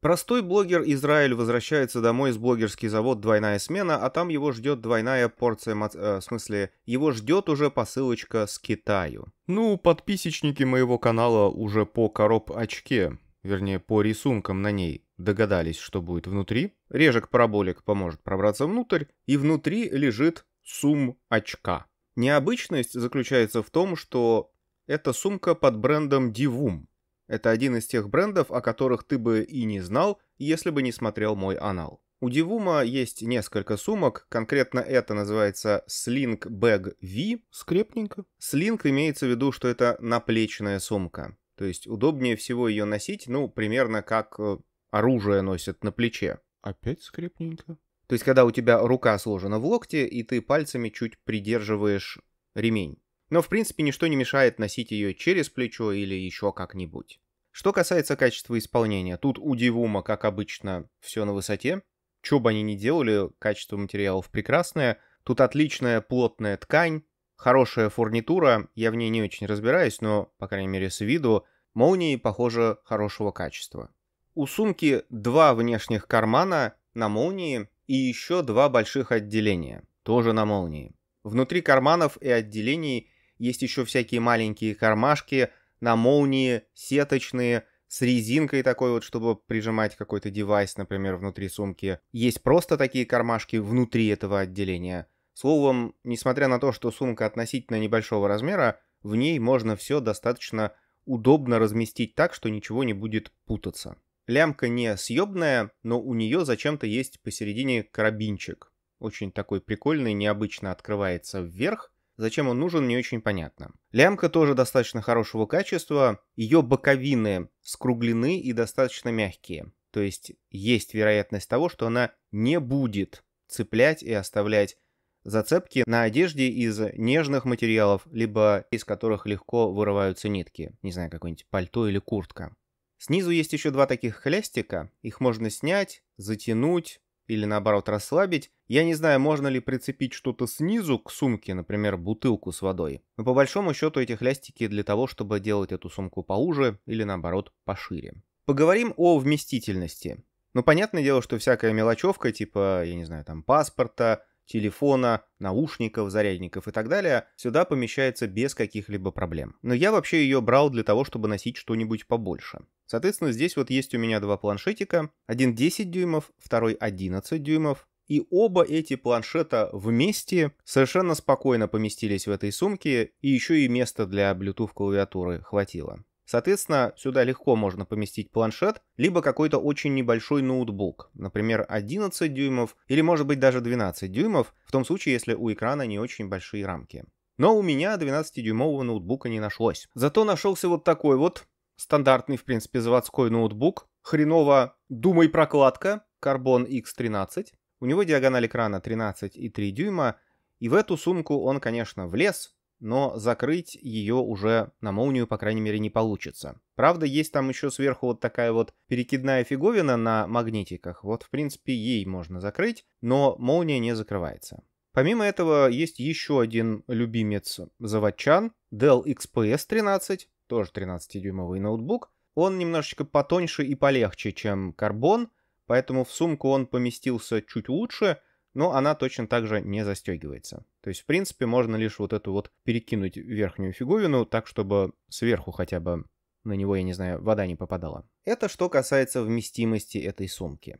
Простой блогер Израиль возвращается домой с блогерский завод «Двойная смена», а там его ждет двойная порция, э, в смысле, его ждет уже посылочка с Китаю. Ну, подписчики моего канала уже по короб-очке, вернее, по рисункам на ней, догадались, что будет внутри. Режек-параболик поможет пробраться внутрь, и внутри лежит сум-очка. Необычность заключается в том, что эта сумка под брендом Divum. Это один из тех брендов, о которых ты бы и не знал, если бы не смотрел мой анал. У Дивума есть несколько сумок, конкретно это называется Sling Bag V, скрепненько. Sling имеется в виду, что это наплечная сумка, то есть удобнее всего ее носить, ну, примерно как э, оружие носят на плече. Опять скрепненько. То есть, когда у тебя рука сложена в локте, и ты пальцами чуть придерживаешь ремень. Но в принципе ничто не мешает носить ее через плечо или еще как-нибудь. Что касается качества исполнения, тут у Дивума, как обычно, все на высоте. Что бы они ни делали, качество материалов прекрасное. Тут отличная плотная ткань, хорошая фурнитура, я в ней не очень разбираюсь, но, по крайней мере, с виду, молнии, похоже, хорошего качества. У сумки два внешних кармана на молнии и еще два больших отделения, тоже на молнии. Внутри карманов и отделений есть еще всякие маленькие кармашки на молнии, сеточные, с резинкой такой вот, чтобы прижимать какой-то девайс, например, внутри сумки. Есть просто такие кармашки внутри этого отделения. Словом, несмотря на то, что сумка относительно небольшого размера, в ней можно все достаточно удобно разместить так, что ничего не будет путаться. Лямка не съебная, но у нее зачем-то есть посередине карабинчик. Очень такой прикольный, необычно открывается вверх Зачем он нужен, не очень понятно. Лямка тоже достаточно хорошего качества. Ее боковины скруглены и достаточно мягкие. То есть есть вероятность того, что она не будет цеплять и оставлять зацепки на одежде из нежных материалов, либо из которых легко вырываются нитки. Не знаю, какое-нибудь пальто или куртка. Снизу есть еще два таких хлястика. Их можно снять, затянуть, или наоборот расслабить. Я не знаю, можно ли прицепить что-то снизу к сумке, например, бутылку с водой. Но по большому счету эти хлястики для того, чтобы делать эту сумку поуже или наоборот пошире. Поговорим о вместительности. Ну, понятное дело, что всякая мелочевка, типа, я не знаю, там, паспорта, телефона, наушников, зарядников и так далее, сюда помещается без каких-либо проблем. Но я вообще ее брал для того, чтобы носить что-нибудь побольше. Соответственно, здесь вот есть у меня два планшетика, один 10 дюймов, второй 11 дюймов, и оба эти планшета вместе совершенно спокойно поместились в этой сумке, и еще и места для Bluetooth клавиатуры хватило. Соответственно, сюда легко можно поместить планшет, либо какой-то очень небольшой ноутбук, например, 11 дюймов или может быть даже 12 дюймов, в том случае, если у экрана не очень большие рамки. Но у меня 12-дюймового ноутбука не нашлось. Зато нашелся вот такой вот, стандартный, в принципе, заводской ноутбук, хреново думай прокладка, Carbon X13. У него диагональ экрана 13,3 дюйма, и в эту сумку он, конечно, влез, но закрыть ее уже на молнию, по крайней мере, не получится. Правда, есть там еще сверху вот такая вот перекидная фиговина на магнитиках. Вот, в принципе, ей можно закрыть, но молния не закрывается. Помимо этого, есть еще один любимец заводчан, Dell XPS 13, тоже 13-дюймовый ноутбук. Он немножечко потоньше и полегче, чем карбон, поэтому в сумку он поместился чуть лучше — но она точно так же не застегивается. То есть, в принципе, можно лишь вот эту вот перекинуть верхнюю фиговину так, чтобы сверху хотя бы на него, я не знаю, вода не попадала. Это что касается вместимости этой сумки.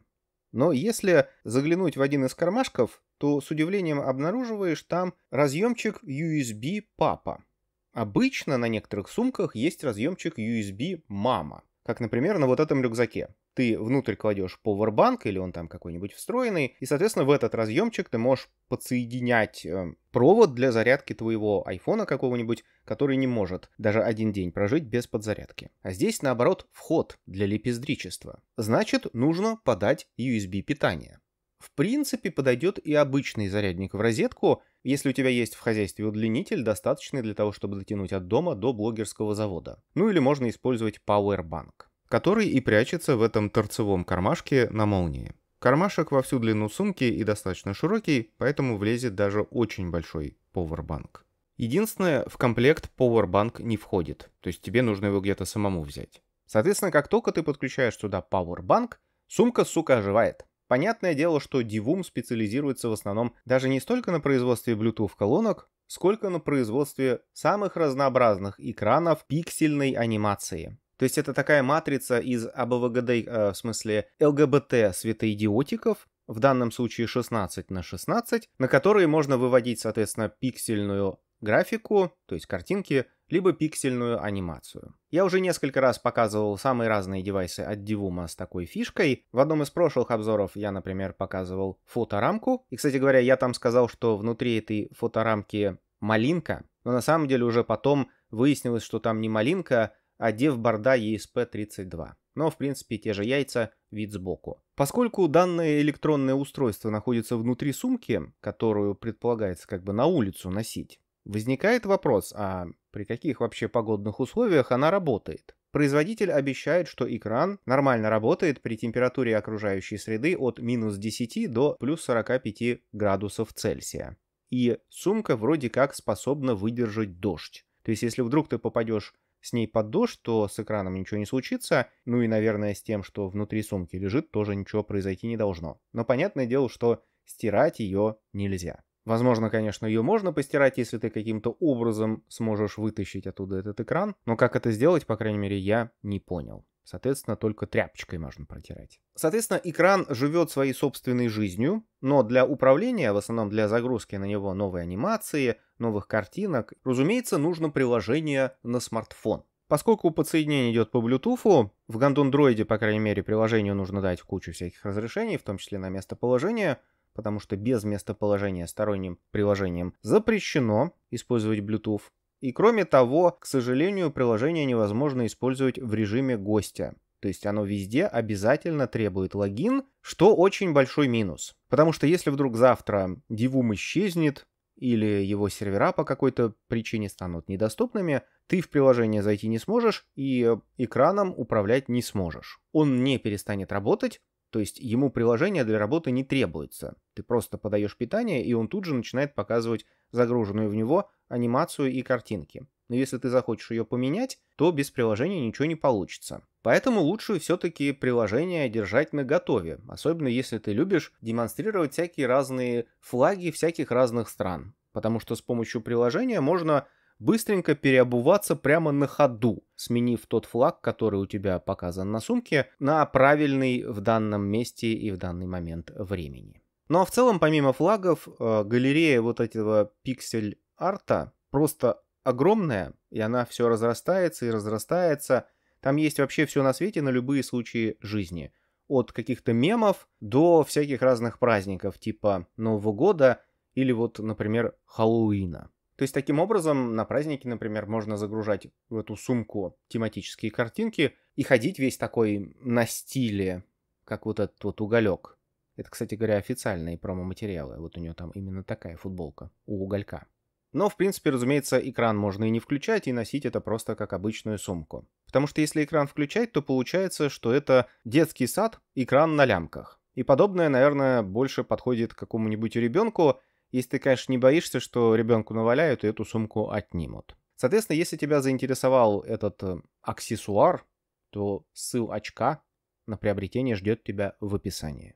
Но если заглянуть в один из кармашков, то с удивлением обнаруживаешь там разъемчик USB папа. Обычно на некоторых сумках есть разъемчик USB мама. Как, например, на вот этом рюкзаке. Ты внутрь кладешь powerbank или он там какой-нибудь встроенный, и, соответственно, в этот разъемчик ты можешь подсоединять э, провод для зарядки твоего айфона какого-нибудь, который не может даже один день прожить без подзарядки. А здесь, наоборот, вход для лепездричества. Значит, нужно подать USB питание. В принципе, подойдет и обычный зарядник в розетку, если у тебя есть в хозяйстве удлинитель, достаточный для того, чтобы дотянуть от дома до блогерского завода. Ну или можно использовать Powerbank, который и прячется в этом торцевом кармашке на молнии. Кармашек во всю длину сумки и достаточно широкий, поэтому влезет даже очень большой Powerbank. Единственное, в комплект Powerbank не входит, то есть тебе нужно его где-то самому взять. Соответственно, как только ты подключаешь сюда Powerbank, сумка, сука, оживает. Понятное дело, что Divum специализируется в основном даже не столько на производстве Bluetooth колонок, сколько на производстве самых разнообразных экранов пиксельной анимации. То есть это такая матрица из АБВГД, э, в смысле ЛГБТ светоидиотиков, в данном случае 16 на 16, на которые можно выводить, соответственно, пиксельную графику, то есть картинки либо пиксельную анимацию. Я уже несколько раз показывал самые разные девайсы от Divuma с такой фишкой. В одном из прошлых обзоров я, например, показывал фоторамку. И, кстати говоря, я там сказал, что внутри этой фоторамки малинка, но на самом деле уже потом выяснилось, что там не малинка, а e девборда ESP32. Но, в принципе, те же яйца, вид сбоку. Поскольку данное электронное устройство находится внутри сумки, которую предполагается как бы на улицу носить, Возникает вопрос, а при каких вообще погодных условиях она работает? Производитель обещает, что экран нормально работает при температуре окружающей среды от минус 10 до плюс 45 градусов Цельсия. И сумка вроде как способна выдержать дождь. То есть если вдруг ты попадешь с ней под дождь, то с экраном ничего не случится. Ну и, наверное, с тем, что внутри сумки лежит, тоже ничего произойти не должно. Но понятное дело, что стирать ее нельзя. Возможно, конечно, ее можно постирать, если ты каким-то образом сможешь вытащить оттуда этот экран, но как это сделать, по крайней мере, я не понял. Соответственно, только тряпочкой можно протирать. Соответственно, экран живет своей собственной жизнью, но для управления, в основном для загрузки на него новой анимации, новых картинок, разумеется, нужно приложение на смартфон. Поскольку подсоединение идет по Bluetooth, в гандондроиде, по крайней мере, приложению нужно дать кучу всяких разрешений, в том числе на местоположение, потому что без местоположения сторонним приложением запрещено использовать Bluetooth. И кроме того, к сожалению, приложение невозможно использовать в режиме гостя. То есть оно везде обязательно требует логин, что очень большой минус. Потому что если вдруг завтра Divum исчезнет, или его сервера по какой-то причине станут недоступными, ты в приложение зайти не сможешь и э, экраном управлять не сможешь. Он не перестанет работать, то есть ему приложение для работы не требуется. Ты просто подаешь питание, и он тут же начинает показывать загруженную в него анимацию и картинки. Но если ты захочешь ее поменять, то без приложения ничего не получится. Поэтому лучше все-таки приложение держать на готове, особенно если ты любишь демонстрировать всякие разные флаги всяких разных стран. Потому что с помощью приложения можно быстренько переобуваться прямо на ходу, сменив тот флаг, который у тебя показан на сумке, на правильный в данном месте и в данный момент времени. Ну а в целом, помимо флагов, э, галерея вот этого пиксель-арта просто огромная, и она все разрастается и разрастается. Там есть вообще все на свете на любые случаи жизни. От каких-то мемов до всяких разных праздников, типа Нового года или вот, например, Хэллоуина. То есть таким образом на празднике, например, можно загружать в эту сумку тематические картинки и ходить весь такой на стиле, как вот этот вот уголек. Это, кстати говоря, официальные промо-материалы. Вот у нее там именно такая футболка у уголька. Но, в принципе, разумеется, экран можно и не включать, и носить это просто как обычную сумку. Потому что если экран включать, то получается, что это детский сад, экран на лямках. И подобное, наверное, больше подходит какому-нибудь ребенку, если ты, конечно, не боишься, что ребенку наваляют и эту сумку отнимут. Соответственно, если тебя заинтересовал этот э, аксессуар, то ссылочка на приобретение ждет тебя в описании.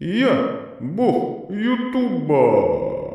Я бог Ютуба!